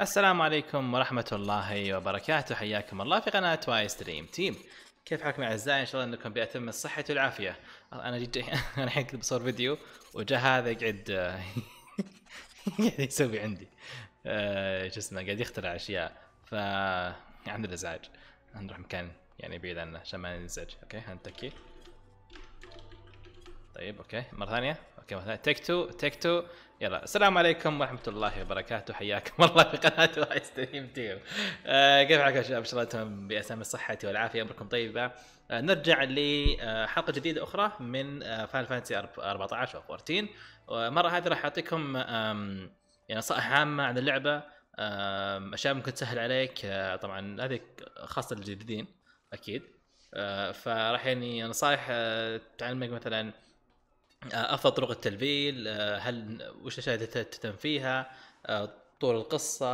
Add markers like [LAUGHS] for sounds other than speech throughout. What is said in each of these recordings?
السلام عليكم ورحمة الله وبركاته حياكم الله في قناة واي ستريم تيم كيف حالكم يا أعزائي إن شاء الله أنكم بأتم الصحة والعافية أنا جيت [LAUGHS] أنا الحين كنت بصور فيديو وجاء هذا يقعد [LAUGHS] قاعد يسوي عندي آه، شو اسمه قاعد يخترع أشياء ف عندنا إزعاج نروح مكان يعني بعيد عنا عشان ما ننزعج أوكي هنتكي طيب أوكي مرة ثانية اوكي مثلا تيك تو تيك تو يلا السلام عليكم ورحمه الله وبركاته حياكم الله في قناه وايد ستريم تيم كيف حالكم يا شباب ان شاء الله تمام باسامي الصحه والعافيه امركم طيبه آه نرجع لحلقه آه، جديده اخرى من فان فانتسي 14 و 14 المره هذه راح اعطيكم يعني نصائح عامه عن اللعبه اشياء ممكن تسهل عليك آه، طبعا هذه خاصه للجديدين اكيد آه، فراح يعني نصائح تعلمك مثلا آه، افضل طرق التلفيل آه، هل وش الاشياء اللي تهتم فيها آه، طول القصه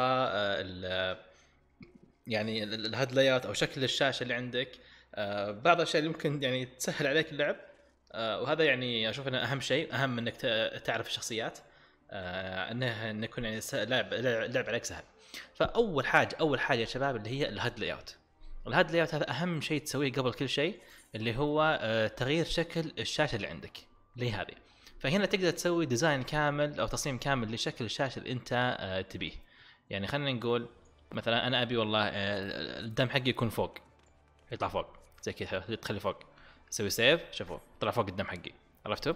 يعني الهدليات او شكل الشاشه اللي عندك بعض الاشياء اللي ممكن يعني تسهل عليك اللعب وهذا يعني اشوف انه اهم شيء اهم انك تعرف الشخصيات انه يكون يعني لعب لعب عليك سهل فاول حاجه اول حاجه يا شباب اللي هي الهيد لاي اوت الهاد لاي اوت هذا اهم شيء تسويه قبل كل شيء اللي هو تغيير شكل الشاشه اللي عندك اللي هذه فهنا تقدر تسوي ديزاين كامل او تصميم كامل لشكل الشاشه اللي انت آه، تبيه يعني خلينا نقول مثلا انا ابي والله آه، الدم حقي يكون فوق يطلع فوق زي كذا تخلي فوق اسوي سيف شوفوا طلع فوق الدم حقي عرفتوا؟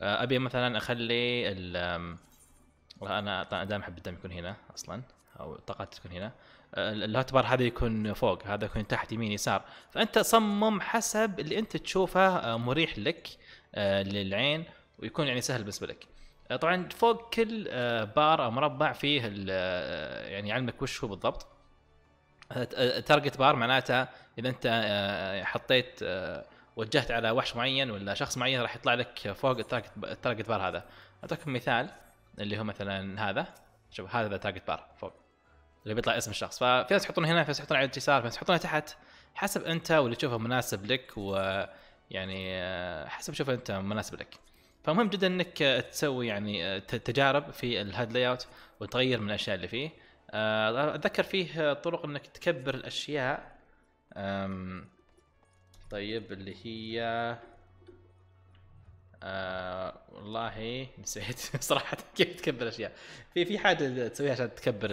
آه، ابي مثلا اخلي ال والله انا دائما احب الدم يكون هنا اصلا او الطاقات تكون هنا الهوت بار هذا يكون فوق هذا يكون تحت يمين يسار فانت صمم حسب اللي انت تشوفه مريح لك آه، للعين ويكون يعني سهل بالنسبه لك آه، طبعا فوق كل آه، بار او مربع فيه يعني يعلمك وش هو بالضبط تارجت بار معناتها اذا انت حطيت وجهت على وحش معين ولا شخص معين راح يطلع لك فوق التارجت بار هذا اعطيكم مثال اللي هو مثلا هذا شوف هذا تارجت بار فوق اللي بيطلع اسم الشخص ففي ناس يحطونه هنا في ناس يحطونه على اليسار في ناس يحطونه تحت حسب انت واللي تشوفه مناسب لك و يعني آه، حسب شوف انت مناسب لك فمهم جدا انك آه، تسوي يعني آه، تجارب في الهيد لاي اوت وتغير من الاشياء اللي فيه اتذكر فيه طرق انك تكبر الاشياء طيب اللي هي آه والله نسيت [LAUGHS] صراحه كيف تكبر الاشياء في في حاجه تسويها عشان تكبر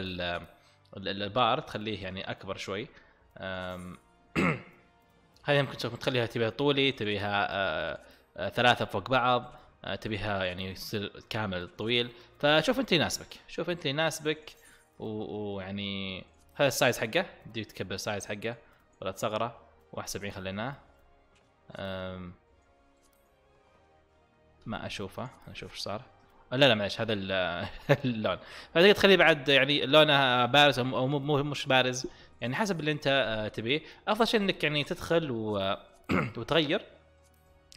البار تخليه يعني اكبر شوي [CLEARS THROAT] هذه ممكن تخليها تبيها طولي تبيها آه، آه، ثلاثه فوق بعض آه، تبيها يعني يصير كامل طويل فشوف انت يناسبك شوف انت يناسبك ويعني هذا السايز حقه بدي تكبر السايز حقه ولا تصغره 71 خليناه ما اشوفه نشوف ايش صار لا لا معلش هذا [LAUGHS] اللون فتقدر تخليه بعد يعني لونه بارز او مو مش بارز يعني حسب اللي انت آه، تبيه افضل شيء انك يعني تدخل و... [CLEARS THROAT] وتغير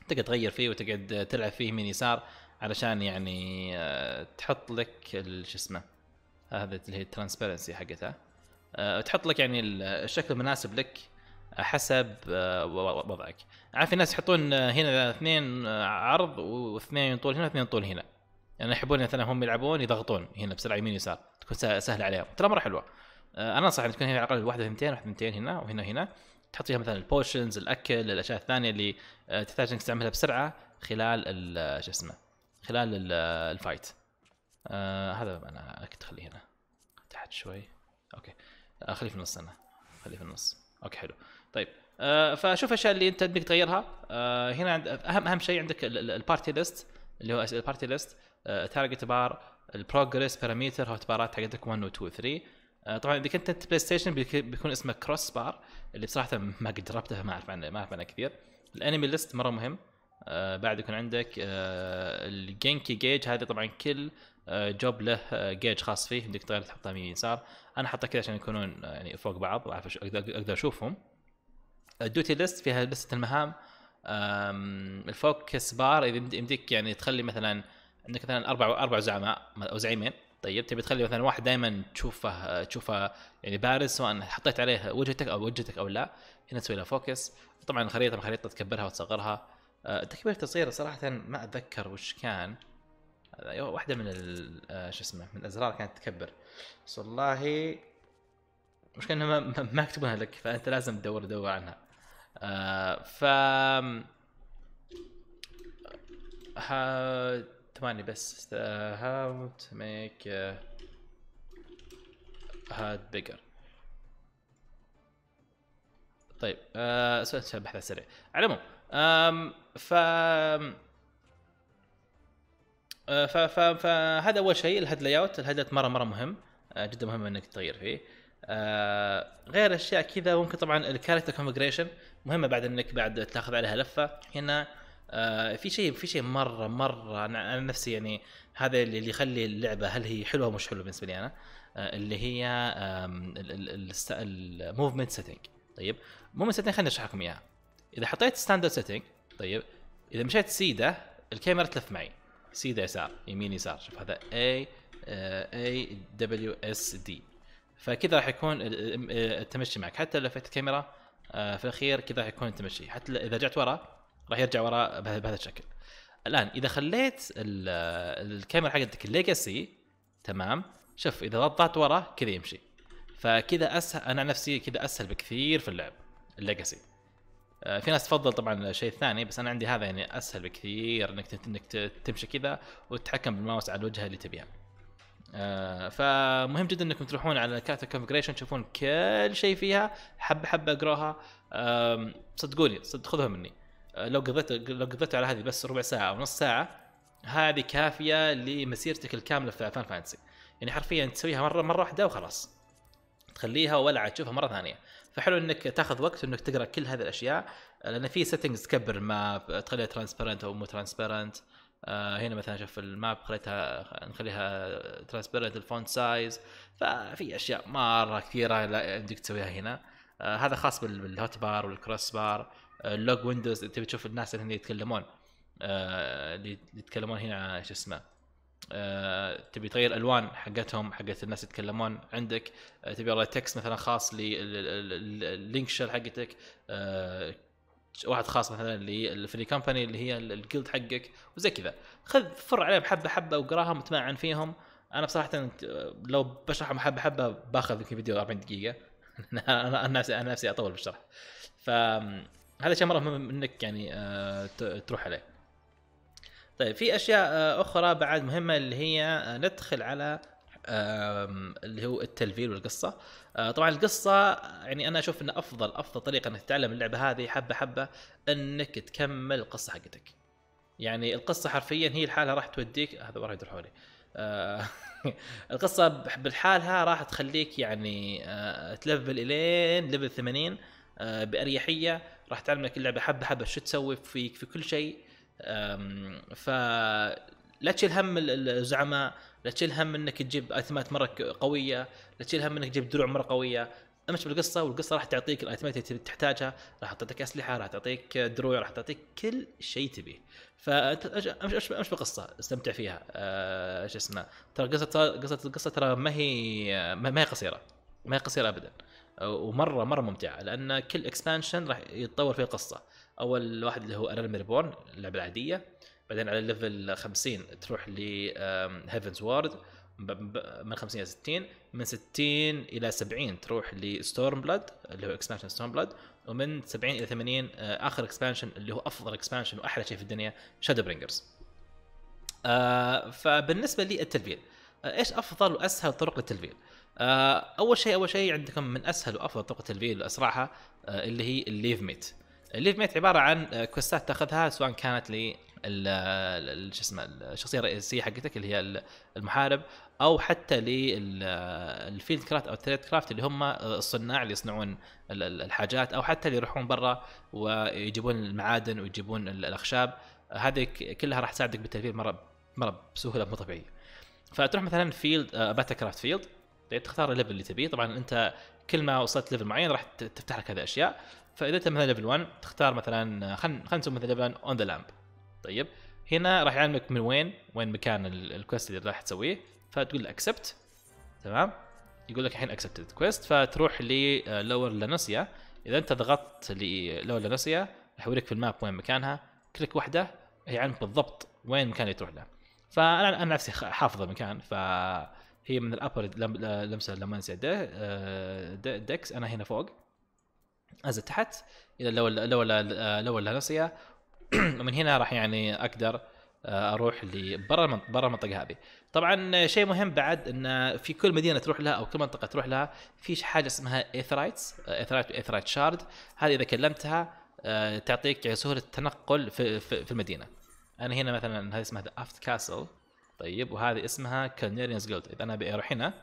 تقعد تغير فيه وتقعد تلعب فيه من يسار علشان يعني آه، تحط لك شو اسمه هذا اللي هي الترانسبيرنسي حقتها آه، تحط لك يعني الشكل المناسب لك حسب وضعك عارف في ناس يحطون هنا اثنين عرض واثنين طول هنا واثنين طول هنا يعني يحبون مثلا هم يلعبون يضغطون هنا بسرعه يمين يسار تكون سهله عليهم ترى مره حلوه آه، انا انصح تكون هنا على الاقل واحده اثنتين واحده اثنتين هنا وهنا هنا تحط فيها مثلا البوشنز الاكل الاشياء الثانيه اللي آه، تحتاج انك تستعملها بسرعه خلال شو اسمه خلال الفايت آه هذا انا كنت اخليه هنا تحت شوي اوكي اخليه آه، في النص انا خليه في النص اوكي حلو طيب آه فشوف الاشياء اللي انت تبيك تغيرها آه هنا عند اهم اهم شيء عندك البارتي ليست اللي هو البارتي ليست تارجت بار البروجريس باراميتر هو بارات حقتك 1 و 2 و 3 آه، طبعا اذا كنت انت بلاي ستيشن بيكون اسمه كروس بار اللي بصراحه ما قد جربتها ما اعرف عنها ما اعرف عنها كثير الانمي ليست مره مهم آه، بعد يكون عندك آه، الجينكي جيج هذا طبعا كل جوب له جيج خاص فيه يمديك تغير تحطها يمين يسار انا حطها كذا عشان يكونون يعني فوق بعض واعرف اقدر اشوفهم الدوتي ليست فيها لسته المهام الفوكس بار اذا يمديك يعني تخلي مثلا عندك مثلا اربع اربع زعماء او زعيمين طيب تبي تخلي مثلا واحد دائما تشوفه تشوفه يعني بارز سواء حطيت عليه وجهتك او وجهتك او لا هنا تسوي له فوكس طبعا الخريطه الخريطه تكبرها وتصغرها آه، تكبير تصغير صراحه ما اتذكر وش كان آه، أيوة، واحده من آه، شو اسمه من الازرار كانت تكبر بس والله مش كانها ما, يكتبونها لك فانت لازم تدور تدور عنها ف ثمانية بس how to make هاد bigger طيب آه سؤال بحث سريع على العموم آه، ف ف ف فهذا اول شيء الهيد لاي اوت الهيد مره مره مهم آه، جدا مهم انك تغير فيه آه، غير اشياء كذا ممكن طبعا الكاركتر كونفجريشن مهمه بعد انك بعد تاخذ عليها لفه هنا آه، في شيء في شيء مره مره انا نفسي يعني هذا اللي يخلي اللعبه هل هي حلوه مش حلوه بالنسبه لي انا آه، اللي هي الموفمنت سيتنج طيب الموفمنت سيتنج خليني اشرح لكم اياها اذا حطيت ستاندرد سيتنج طيب اذا مشيت سيده الكاميرا تلف معي سيده يسار يمين يسار شوف هذا اي اي دبليو اس دي فكذا راح يكون التمشي معك حتى لو لفيت الكاميرا آه، في الاخير كذا راح يكون التمشي حتى اذا رجعت ورا راح يرجع وراء بهذا الشكل الان اذا خليت الكاميرا حقتك الليجاسي تمام شوف اذا ضغطت ورا كذا يمشي فكذا اسهل انا نفسي كذا اسهل بكثير في اللعب الليجاسي آه، في ناس تفضل طبعا شيء ثاني بس انا عندي هذا يعني اسهل بكثير انك انك تمشي كذا وتتحكم بالماوس على الوجهه اللي تبيها. آه، فمهم جدا انكم تروحون على كارت الكونفجريشن تشوفون كل شيء فيها حبه حبه اقروها صدقوني صدق خذوها مني. لو قضيت لو قضيت على هذه بس ربع ساعه او نص ساعه هذه كافيه لمسيرتك الكامله في فان فانتسي يعني حرفيا تسويها مره مره واحده وخلاص تخليها ولا عاد تشوفها مره ثانيه فحلو انك تاخذ وقت انك تقرا كل هذه الاشياء لان في سيتنجز تكبر الماب تخليها ترانسبيرنت او مو ترانسبيرنت آه، هنا مثلا شوف الماب خليتها نخليها ترانسبيرنت الفونت سايز ففي اشياء مره كثيره عندك تسويها هنا آه، هذا خاص بالهوت بار والكروس بار اللوج ويندوز تبي تشوف الناس اللي هنا يتكلمون آه، اللي يتكلمون هنا شو اسمه آه، تبي تغير الوان حقتهم حقت الناس يتكلمون عندك آه، تبي والله تكست مثلا خاص لللينك شيل حقتك واحد خاص مثلا للفري كومباني اللي هي الجلد حقك وزي كذا خذ فر عليهم حبه حبه وقراهم وتمعن فيهم انا بصراحه لو بشرحهم حبه حبه باخذ يمكن فيديو 40 دقيقه [LAUGHS] انا نفسي انا نفسي اطول بالشرح ف هذا شيء مره مهم انك يعني آه، تروح عليه طيب في اشياء آه، اخرى بعد مهمه اللي هي آه، ندخل على اللي هو التلفيل والقصه طبعا القصه يعني انا اشوف ان افضل افضل طريقه انك تتعلم اللعبه هذه حبه حبه انك تكمل القصه حقتك يعني القصه حرفيا هي لحالها راح توديك هذا ورا يدور حولي [LAUGHS] القصه بالحالها راح تخليك يعني تلفل الين ليفل 80 باريحيه راح تعلمك اللعبه حبه حبه شو تسوي فيك في كل شيء فلا تشيل هم الزعماء لا تشيل هم انك تجيب ايتمات مره قويه لا تشيل هم انك تجيب دروع مره قويه امشي بالقصه والقصه راح تعطيك الايتمات اللي تحتاجها راح تعطيك اسلحه راح تعطيك دروع راح تعطيك كل شيء تبيه فانت امشي امشي بالقصه استمتع فيها أه شو اسمه ترى قصه قصه القصه ترى ما هي ما هي قصيره ما هي قصيره ابدا ومره مره ممتعه لان كل اكسبانشن راح يتطور فيه القصه اول واحد اللي هو ارل ريبورن اللعبه العاديه بعدين على ليفل 50 تروح ل هيفنز وورد من 50 الى 60 من 60 الى 70 تروح لستورم بلاد اللي هو اكسبانشن ستورم بلاد ومن 70 الى 80 آه، اخر اكسبانشن اللي هو افضل اكسبانشن واحلى شيء في الدنيا شادو برينجرز آه فبالنسبه للتلفيل آه ايش افضل واسهل طرق للتلفيل؟ آه، اول شيء اول شيء عندكم من اسهل وافضل طرق الفيل واسرعها آه، اللي هي الليف ميت الليف ميت عباره عن كوستات آه، تاخذها سواء كانت ل شو اسمه الشخصيه الرئيسيه حقتك اللي هي المحارب او حتى للفيلد كرافت او الثريد كرافت اللي هم الصناع اللي يصنعون الحاجات او حتى اللي يروحون برا ويجيبون المعادن ويجيبون الاخشاب هذه كلها راح تساعدك بالتلفيل مره مره بسهوله مو طبيعيه فتروح مثلا فيلد باتا كرافت فيلد يعني تختار الليفل اللي تبيه طبعا انت كل ما وصلت ليفل معين راح تفتح لك هذه الاشياء فاذا انت مثلا ليفل 1 تختار مثلا آه، خلينا نسوي مثلا ليفل اون ذا لامب طيب هنا راح يعلمك من وين وين مكان الكويست اللي راح تسويه فتقول له اكسبت تمام يقول لك الحين اكسبت كويست فتروح للور لانوسيا آه، اذا انت ضغطت للور لانوسيا راح يوريك في الماب وين مكانها كليك واحده هي يعلمك بالضبط وين المكان اللي تروح له فانا انا نفسي حافظ المكان ف هي من الابر لمسه لما انسى آه، ديكس انا هنا فوق انزل تحت الى لو لو لو نسيها ومن [CLEARS THROAT] هنا راح يعني اقدر آه، اروح لبرا برا المنطقه هذه طبعا شيء مهم بعد ان في كل مدينه تروح لها او كل منطقه تروح لها في حاجه اسمها ايثرايتس ايثرايت ايثرايت شارد هذه اذا كلمتها آه، تعطيك سهوله التنقل في, في, في المدينه انا هنا مثلا هذه اسمها ذا افت كاسل طيب وهذه اسمها كالنيريانز جلد اذا انا ابي اروح هنا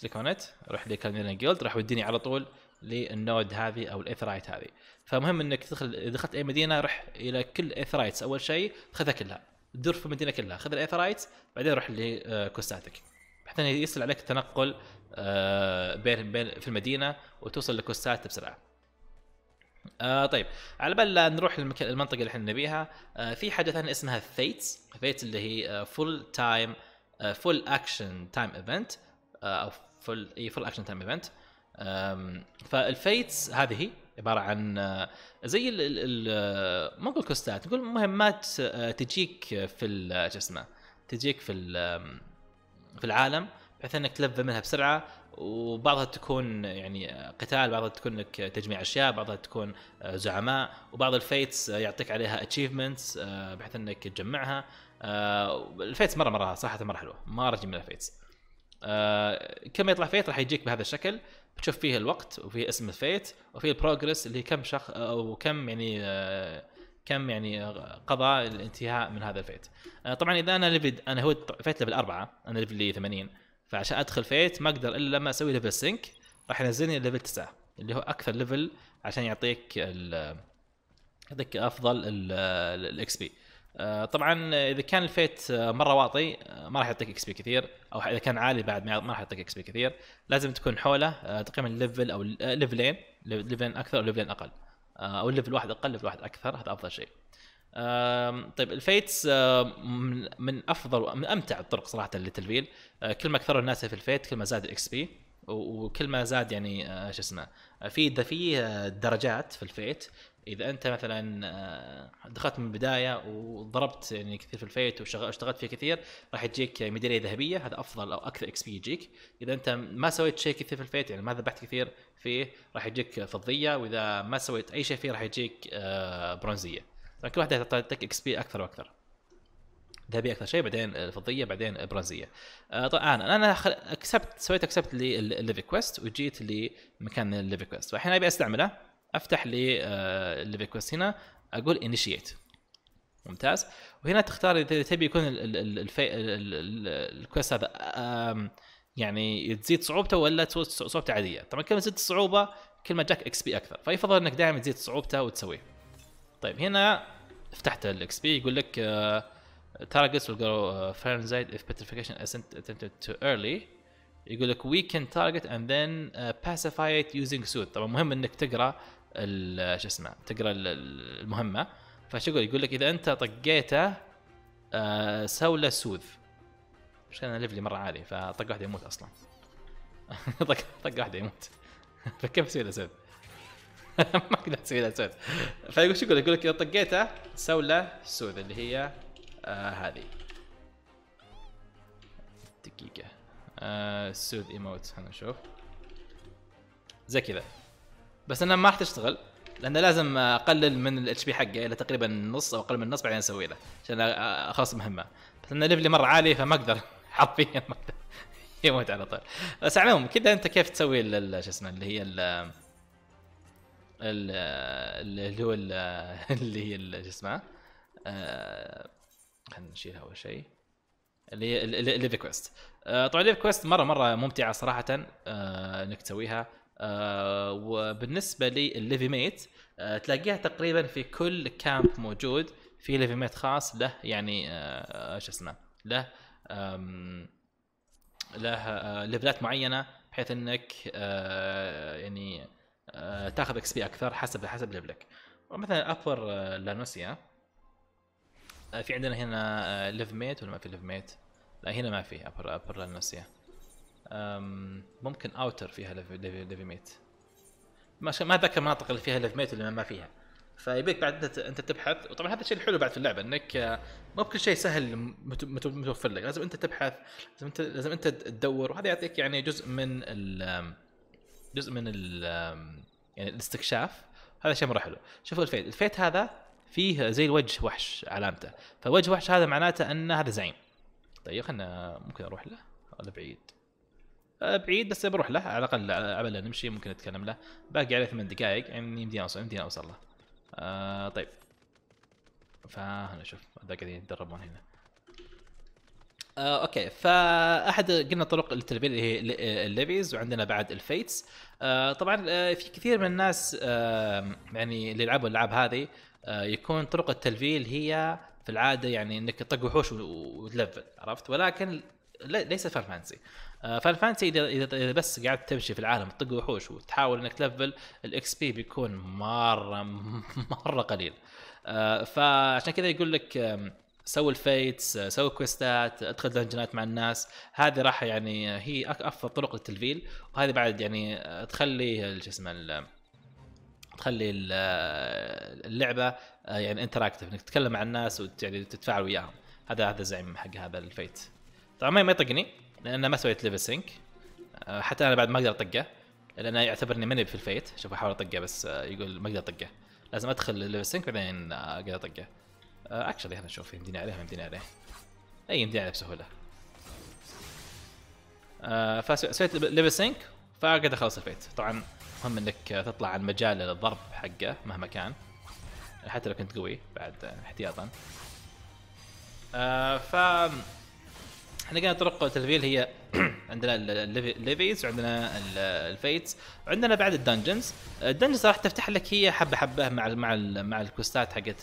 كليك اون ات اروح لكالنيريان جلد راح يوديني على طول للنود هذه او الايثرايت هذه فمهم انك تدخل اذا دخلت اي مدينه روح الى كل ايثرايتس اول شيء خذها كلها دور في المدينه كلها خذ الايثرايتس بعدين روح لكوستاتك آه، بحيث انه يسهل عليك التنقل آه، بين بين في المدينه وتوصل لكوستات بسرعه آه طيب على بال لا نروح للمنطقه المنطقه اللي احنا نبيها آه في حاجه ثانيه اسمها فيتس فيتس اللي هي فول تايم فول اكشن تايم ايفنت او فول اي فول اكشن تايم ايفنت فالفيتس هذه عباره عن آه، زي ال ال آه، ما نقول كوستات نقول مهمات آه، تجيك في شو اسمه تجيك في في العالم بحيث انك تلف منها بسرعه وبعضها تكون يعني قتال بعضها تكون لك تجميع اشياء بعضها تكون آه، زعماء وبعض الفيتس آه، يعطيك عليها اتشيفمنتس آه، بحيث انك تجمعها الفيتس مره مره صراحه مره حلوه مره جميله الفيتس كم يطلع فيت راح يجيك بهذا الشكل بتشوف فيه الوقت وفيه اسم الفيت وفيه البروجرس اللي كم شخص او كم يعني كم يعني قضاء الانتهاء من هذا الفيت طبعا اذا انا ليفل انا هو فيت ليفل اربعه انا ليفل 80 فعشان ادخل فيت ما اقدر الا لما اسوي ليفل سينك راح ينزلني ليفل 9 اللي هو اكثر ليفل عشان يعطيك يعطيك افضل الاكس بي آه، طبعا اذا كان الفيت آه، مره واطي آه، ما راح يعطيك اكس بي كثير او اذا كان عالي بعد ما راح يعطيك اكس بي كثير لازم تكون حوله تقريبا ليفل او ليفلين ليفلين اكثر او ليفلين اقل او ليفل واحد اقل ليفل واحد اكثر هذا افضل شيء طيب الفيتس من, افضل من امتع الطرق صراحه للتلفيل آه، كل ما كثر الناس في الفيت كل ما زاد الاكس بي وكل ما زاد يعني آه، شو اسمه آه، في في درجات في الفيت اذا انت مثلا دخلت من البدايه وضربت يعني كثير في الفيت واشتغلت فيه كثير راح تجيك ميداليه ذهبيه هذا افضل او اكثر اكس بي يجيك اذا انت ما سويت شيء كثير في الفيت يعني ما ذبحت كثير فيه راح يجيك فضيه واذا ما سويت اي شيء فيه راح يجيك برونزيه فكل واحده تعطيك اكس بي اكثر واكثر ذهبيه اكثر شيء بعدين فضيه بعدين البرونزيه آه طبعا انا خل... اكسبت سويت اكسبت للليفي كويست وجيت لمكان الليفي كويست فالحين ابي استعمله افتح لي الليفي آه، كويست هنا اقول انيشيت ممتاز وهنا تختار اذا تبي يكون الكويست هذا يعني تزيد صعوبته ولا صعوبته عاديه طبعا كل ما تزيد الصعوبه كل ما جاك اكس بي اكثر فيفضل انك دائما تزيد صعوبته وتسويه طيب هنا فتحت الاكس بي يقول لك targets will go Fahrenheit if petrification isn't attempted too early يقول لك we can target and then آه، pacify it using suit طبعا مهم انك تقرا شو اسمه تقرا المهمه فشو يقول يقول لك اذا انت طقيته آه، سوي له سوذ مش انا ليفلي مره عالي فطق واحده يموت اصلا [LAUGHS] طق طق واحده يموت [LAUGHS] فكيف اسوي له سوذ [LAUGHS] ما اقدر اسوي لها سويت فيقول شو يقول يقول لك اذا طقيته سوي له سوذ اللي هي آه هذه دقيقة آه سوذ ايموت خلنا نشوف زي كذا بس انا ما راح تشتغل لان لازم اقلل من الاتش بي حقه الى تقريبا نص او اقل من النص بعدين اسوي له عشان اخلص المهمه بس انا ليفلي مره عالي فما اقدر [LAUGHS] حرفيا ما اقدر [LAUGHS] يموت على طول بس على العموم كذا انت كيف تسوي شو اسمه اللي هي اللي هو اللي هي شو اسمه آه، خلينا نشيلها اول شيء اللي هي الليفي كويست آه، طبعا الليفي كويست مره مره ممتعه صراحه آه، انك تسويها وبالنسبه للليفي ميت تلاقيها تقريبا في كل كامب موجود في ليفي ميت خاص له يعني شو اسمه له له ليفلات معينه بحيث انك يعني آه، تاخذ اكس بي اكثر حسب حسب ليفلك مثلا ابر آه، لانوسيا آه، في عندنا هنا ليف ميت ولا ما في ليف ميت؟ لا هنا ما في ابر ابر لانوسيا ممكن اوتر فيها ليف ميت ما ما اتذكر المناطق اللي فيها ليف ميت ولا ما فيها فيبيك بعد انت تبحث وطبعا هذا الشيء الحلو بعد في اللعبه انك مو بكل شيء سهل متوفر لك لازم انت تبحث لازم انت لازم انت تدور وهذا يعطيك يعني جزء من جزء من ال يعني الاستكشاف هذا شيء مره حلو شوفوا الفيت الفيت هذا فيه زي الوجه وحش علامته فوجه وحش هذا معناته ان هذا زعيم طيب خلنا ممكن اروح له ولا بعيد بعيد بس بروح له على الاقل على نمشي ممكن اتكلم له باقي عليه ثمان دقائق يعني يمديني اوصل يمديني اوصل له آه طيب فهنا شوف هذا قاعدين يتدربون هنا آه، اوكي فاحد قلنا طرق التلفيل اللي هي آه، الليفيز وعندنا بعد الفيتس آه، طبعا آه، في كثير من الناس آه، يعني اللي يلعبوا الالعاب هذه آه، يكون طرق التلفيل هي في العاده يعني انك تطق وحوش وتلفل عرفت ولكن ليس فان فانسي فان فانسي اذا اذا بس قعدت تمشي في العالم تطق وحوش وتحاول انك تلفل الاكس بي بيكون مره [LAUGHS] مره قليل آه، فعشان كذا يقول لك سوي الفيتس سوي كويستات ادخل دنجنات مع الناس هذه راح يعني هي افضل طرق للتلفيل وهذه بعد يعني تخلي شو اسمه تخلي اللعبه آه، يعني انتراكتف انك تتكلم مع الناس ويعني تتفاعل وياهم هذا هذا زعيم حق هذا الفيت طبعا ما يطقني لان ما سويت ليفل سينك آه، حتى انا بعد ما اقدر اطقه لان يعتبرني مني في الفيت شوف احاول اطقه بس آه، يقول ما اقدر اطقه لازم ادخل ليفل سينك بعدين اقدر اطقه اكشلي خلينا نشوف يمديني عليه ما يمديني عليه اي يمديني عليه بسهوله آه فسويت ليفل سينك فقدر اخلص الفيت طبعا مهم انك آه، تطلع عن مجال الضرب حقه مهما كان حتى لو كنت قوي بعد آه، احتياطا آه ف احنا قاعد طرق تلفيل هي [CLEARS THROAT] عندنا الليفيز وعندنا الفيتس وعندنا بعد الدنجنز الدنجنز راح تفتح لك هي حبه حبه مع الـ مع الـ مع الكوستات حقت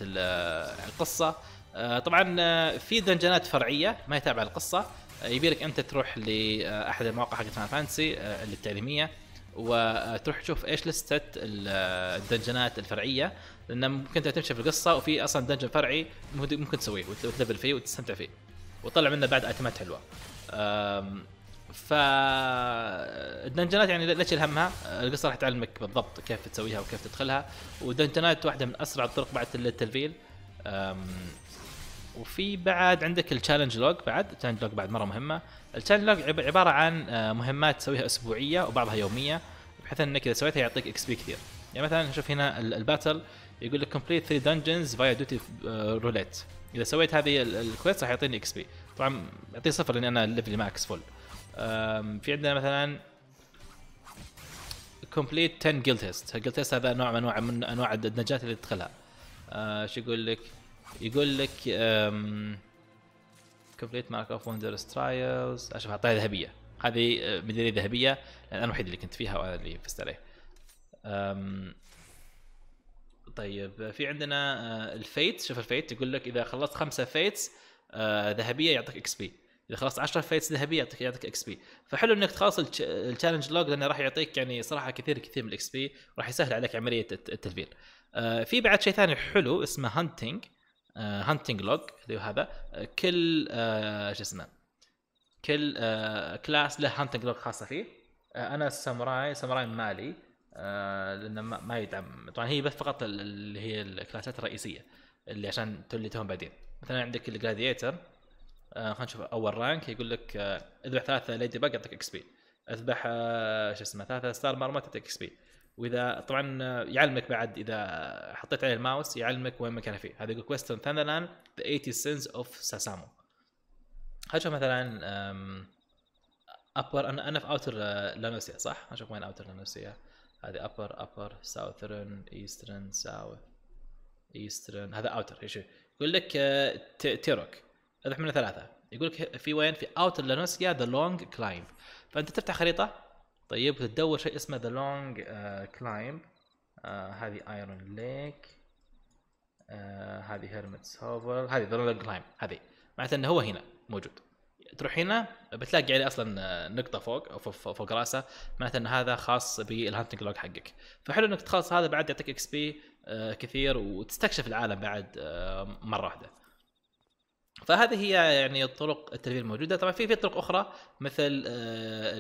القصه آه، طبعا آه، في دنجنات فرعيه ما هي تابعه للقصه آه، لك انت تروح لاحد المواقع حقت فانسي التعليميه وتروح تشوف ايش لستة الدنجنات الفرعيه لان ممكن انت تمشي في القصه وفي اصلا دنجن فرعي ممكن تسويه وتلفل فيه وتستمتع فيه وطلع منه بعد اتمات حلوه ف الدنجنات يعني لا تشيل همها القصه راح تعلمك بالضبط كيف تسويها وكيف تدخلها والدنجنات واحده من اسرع الطرق بعد للتلفيل وفي بعد عندك التشالنج لوج بعد التشالنج لوج بعد مره مهمه التشالنج لوج عباره عن أه، مهمات تسويها اسبوعيه وبعضها يوميه بحيث انك اذا سويتها يعطيك اكس بي كثير يعني مثلا شوف هنا الباتل يقول لك كومبليت 3 دنجنز فايا دوتي روليت اذا سويت هذه الكويست راح يعطيني اكس بي طبعا يعطيه صفر لان انا ليفلي ماكس فول في عندنا مثلا كومبليت 10 جيل تيست الجيل تيست هذا نوع من انواع من انواع النجاة اللي تدخلها ايش أه، يقول لك يقول لك كومبليت مارك اوف وندرز ترايلز اشوف اعطيها ذهبيه هذه أه، ميداليه ذهبيه لان انا الوحيد اللي كنت فيها وانا اللي فزت عليه طيب في عندنا آه، الفيت شوف الفيت يقول لك اذا خلصت خمسه فيتس آه، ذهبيه يعطيك اكس بي اذا خلصت 10 فيتس ذهبيه يعطيك يعطيك اكس بي فحلو انك تخلص التشالنج لوج لانه راح يعطيك يعني صراحه كثير كثير من الاكس بي وراح يسهل عليك عمليه التدبير آه، في بعد شيء ثاني حلو اسمه هانتنج هانتنج لوج اللي هو هذا كل شو اسمه كل كلاس له هانتنج لوج خاصه فيه انا الساموراي ساموراي مالي آه، لانه ما, ما يدعم طبعا هي بس فقط اللي هي الكلاسات الرئيسيه اللي عشان تولي توهم بعدين مثلا عندك الجلاديتر آه خلينا نشوف اول رانك يقول لك آه اذبح ثلاثه ليدي باج يعطيك اكس بي اذبح آه شو اسمه ثلاثه ستار مارموت تعطيك اكس بي واذا طبعا آه، يعلمك بعد اذا حطيت عليه الماوس يعلمك وين مكانه فيه هذا يقول ويسترن ثاندرلاند ذا 80 سينز اوف ساسامو خلينا نشوف مثلا ابر انا انا في اوتر آه، لانوسيا صح؟ خلينا نشوف وين اوتر لانوسيا هذه upper upper southern eastern south eastern هذا outer إيش يقول لك آه، تيروك هذا من ثلاثه يقول لك في وين في اوتر لانوسيا ذا لونج كلايمب فانت تفتح خريطه طيب تدور شيء اسمه ذا لونج كلايمب هذه ايرون آه، ليك هذه هيرمتس هوفر هذه ذا لونج كلايمب هذه معناته انه هو هنا موجود تروح هنا بتلاقي عليه يعني اصلا آه، نقطه فوق او فوق راسه معناته ان هذا خاص بالهانتنج لوج حقك فحلو انك تخلص هذا بعد يعطيك اكس آه، بي كثير وتستكشف العالم بعد آه، مره واحده فهذه هي يعني الطرق التلفيل الموجوده طبعا في في طرق اخرى مثل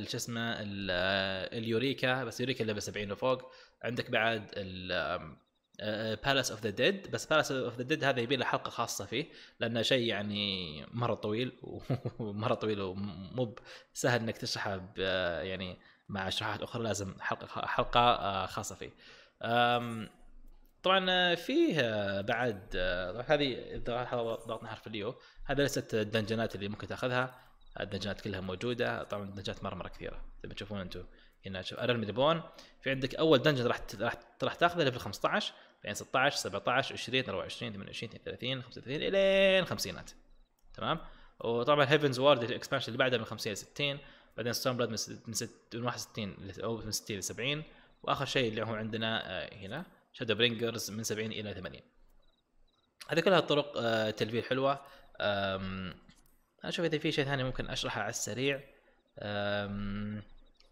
شو اسمه اليوريكا بس يوريكا اللي ب 70 وفوق عندك بعد بالاس اوف ذا ديد بس بالاس اوف ذا ديد هذا يبي له حلقه خاصه فيه لانه شيء يعني مره طويل [LAUGHS] ومره طويل ومو سهل انك تشرحه يعني مع شروحات اخرى لازم حلقه حلقه آه، خاصه فيه. طبعا آه، فيه آه، بعد طبعا هذه ضغطنا حرف اليو هذا ليست الدنجنات اللي ممكن تاخذها الدنجنات كلها موجوده طبعا الدنجنات مره مره كثيره زي ما تشوفون انتم هنا شوف ارمي في عندك اول دنجن راح راح راح تاخذه ليفل 15 بين 16 17 20 24 28 32 35 الين الخمسينات تمام وطبعا هيفنز وورد الاكسبانشن اللي بعدها من 50 ل 60 بعدين ستون بلاد من, 61 او من 60 ل 70 واخر شيء اللي هو عندنا آه، هنا شادو برينجرز من 70 الى 80 هذه كلها طرق آه، تلفيل حلوه اشوف اذا في شيء ثاني ممكن اشرحه على السريع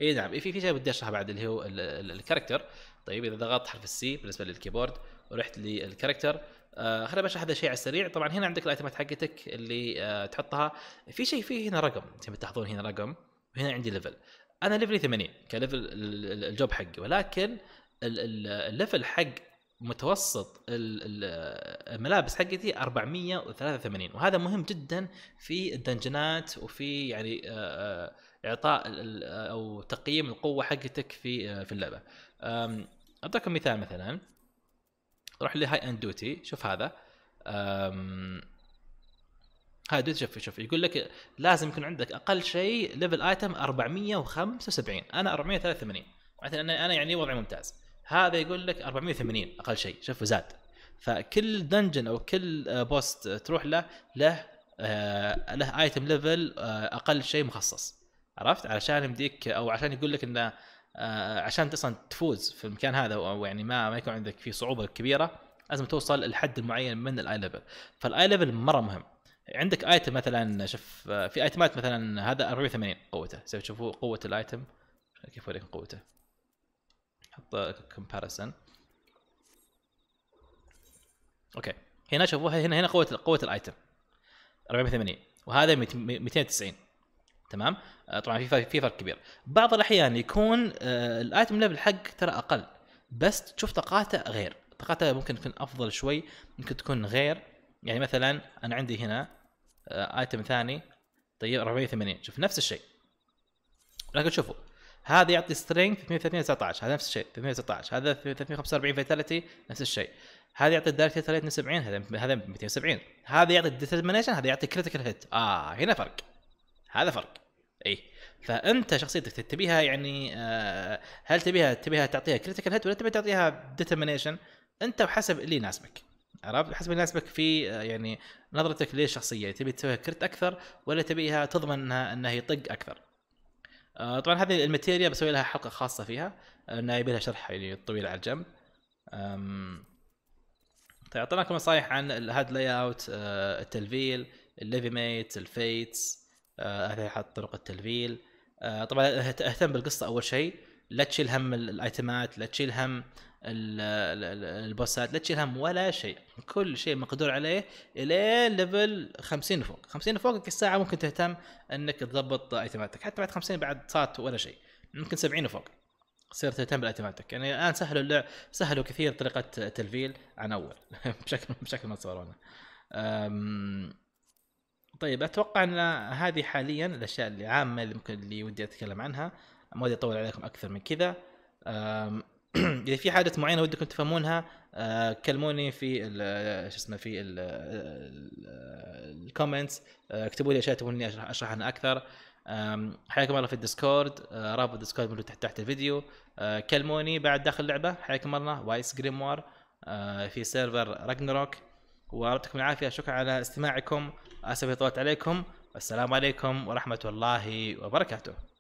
اي نعم في في شيء بدي اشرحه بعد اللي هو الكاركتر طيب اذا ضغطت حرف السي بالنسبه للكيبورد ورحت للكاركتر آه خليني بشرح هذا الشيء على السريع طبعا هنا عندك الايتمات حقتك اللي آه تحطها في شيء فيه هنا رقم انت ما تلاحظون هنا رقم وهنا عندي ليفل انا ليفلي 80 كليفل الجوب حقي ولكن الليفل حق متوسط الملابس حقتي 483 وهذا مهم جدا في الدنجنات وفي يعني آه، آه، اعطاء او تقييم القوه حقتك في آه، في اللعبه اعطيكم مثال مثلا روح لهاي اند دوتي شوف هذا هاي دوتي شوف شوف يقول لك لازم يكون عندك اقل شيء ليفل ايتم 475 انا 483 معناته انا يعني وضعي ممتاز هذا يقول لك 480 اقل شيء شوف زاد فكل دنجن او كل بوست آه، تروح له له آه، له ايتم آه، ليفل اقل شيء مخصص عرفت علشان يمديك او عشان يقول لك انه عشان اصلا تفوز في المكان هذا او يعني ما ما يكون عندك في صعوبه كبيره لازم توصل الحد المعين من الاي ليفل فالاي ليفل مره مهم عندك ايتم مثلا شوف في ايتمات مثلا هذا 480 قوته تشوفوا قوه الايتم كيف اوريكم قوته حط كومباريسن اوكي هنا شوفوها هنا هنا قوه قوه الايتم 480 وهذا 290 تمام آه، طبعا في في فرق كبير بعض الاحيان يكون آه، الايتم ليفل حق ترى اقل بس تشوف طاقاته غير طاقاته ممكن تكون افضل شوي ممكن تكون غير يعني مثلا انا عندي هنا ايتم آه، ثاني طيب 480 شوف نفس الشيء لكن شوفوا هذا يعطي سترينج 319 هذا نفس الشيء 319 هذا 345 فيتاليتي نفس الشيء هذا يعطي الدايركت هيت 72 هذا هذا 270 هذا يعطي الديترمينيشن هذا يعطي كريتيكال هيت اه هنا فرق هذا فرق اي فانت شخصيتك تبيها يعني آه هل تبيها تبيها تعطيها كريتيكال هيت ولا تبي تعطيها ديترمينيشن انت وحسب اللي يناسبك عرفت حسب اللي يناسبك في آه، يعني نظرتك للشخصيه تبي تسويها كرت اكثر ولا تبيها تضمن انها انها يطق اكثر آه، طبعا هذه الماتيريا بسوي لها حلقه خاصه فيها آه، انها يبي لها شرح يعني طويل على الجنب طيب اعطيناكم نصائح عن الهاد لاي اوت التلفيل الليفي ميت الفيتس هذه طرق التلفيل آه، طبعا اهتم بالقصه اول شيء لا تشيل هم الايتمات لا تشيل هم البوسات لا تشيل هم ولا شيء كل شيء مقدور عليه الى ليفل 50 فوق 50 فوق الساعه ممكن تهتم انك تضبط ايتماتك حتى بعد 50 بعد صارت ولا شيء ممكن 70 وفوق تصير تهتم بالايتماتك يعني الان سهلوا اللعب سهلوا كثير طريقه تلفيل عن اول [LAUGHS] بشكل بشكل ما تصورونه طيب اتوقع ان هذه حاليا الاشياء العامه اللي ممكن اللي ودي اتكلم عنها ما ودي اطول عليكم اكثر من كذا [CLEARS THROAT] اذا في حاجه معينه ودكم تفهمونها آه، كلموني في آه، شو اسمه في الكومنتس آه، اكتبوا لي اشياء تبون اشرح اشرح عنها اكثر حياكم الله في الديسكورد رابط الديسكورد موجود تحت تحت الفيديو كلموني بعد داخل اللعبه حياكم الله وايس جريموار في سيرفر راجنروك ويعطيكم العافيه شكرا على استماعكم اسف طولت عليكم السلام عليكم ورحمه الله وبركاته